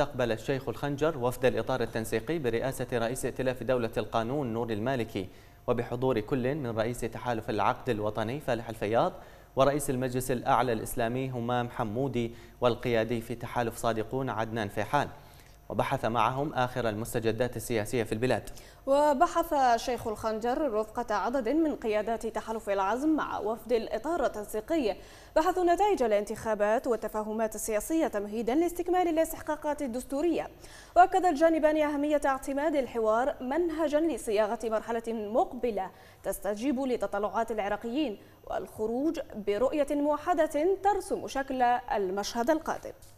استقبل الشيخ الخنجر وفد الإطار التنسيقي برئاسة رئيس ائتلاف دولة القانون نور المالكي وبحضور كل من رئيس تحالف العقد الوطني فالح الفياض ورئيس المجلس الأعلى الإسلامي همام حمودي والقيادي في تحالف صادقون عدنان فيحان وبحث معهم آخر المستجدات السياسية في البلاد وبحث شيخ الخنجر رفقة عدد من قيادات تحالف العزم مع وفد الإطار التنسيقي بحثوا نتائج الانتخابات والتفاهمات السياسية تمهيدا لاستكمال الاستحقاقات الدستورية وأكد الجانبان أهمية اعتماد الحوار منهجا لصياغة مرحلة مقبلة تستجيب لتطلعات العراقيين والخروج برؤية موحدة ترسم شكل المشهد القادم